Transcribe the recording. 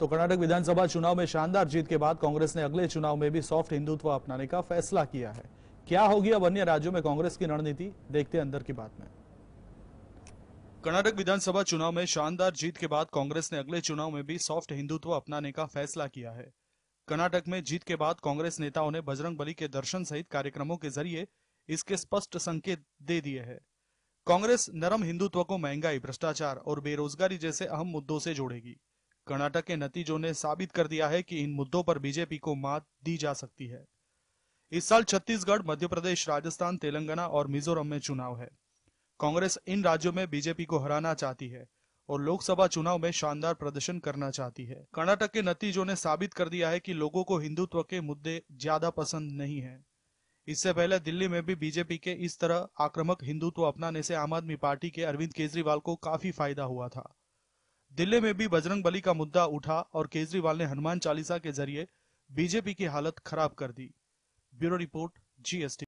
तो कर्नाटक विधानसभा चुनाव में शानदार जीत के बाद कांग्रेस ने अगले चुनाव में भी सॉफ्ट हिंदुत्व अपनाने का फैसला किया है क्या होगी अब अन्य राज्यों में कांग्रेस की रणनीति देखते अंदर की बात में कर्नाटक विधानसभा चुनाव में शानदार जीत के बाद कांग्रेस ने अगले चुनाव में भी सॉफ्ट हिंदुत्व अपनाने का फैसला किया है कर्नाटक में जीत के बाद कांग्रेस नेताओं ने बजरंग के दर्शन सहित कार्यक्रमों के जरिए इसके स्पष्ट संकेत दे दिए हैं कांग्रेस नरम हिंदुत्व को महंगाई भ्रष्टाचार और बेरोजगारी जैसे अहम मुद्दों से जोड़ेगी कर्नाटक के नतीजों ने साबित कर दिया है कि इन मुद्दों पर बीजेपी को मात दी जा सकती है इस साल छत्तीसगढ़ मध्य प्रदेश राजस्थान तेलंगाना और मिजोरम में चुनाव है कांग्रेस इन राज्यों में बीजेपी को हराना चाहती है और लोकसभा चुनाव में शानदार प्रदर्शन करना चाहती है कर्नाटक के नतीजों ने साबित कर दिया है कि लोगों को हिंदुत्व के मुद्दे ज्यादा पसंद नहीं है इससे पहले दिल्ली में भी बीजेपी के इस तरह आक्रामक हिंदुत्व अपनाने से आम आदमी पार्टी के अरविंद केजरीवाल को काफी फायदा हुआ था दिल्ली में भी बजरंग बली का मुद्दा उठा और केजरीवाल ने हनुमान चालीसा के जरिए बीजेपी की हालत खराब कर दी ब्यूरो रिपोर्ट जीएसटी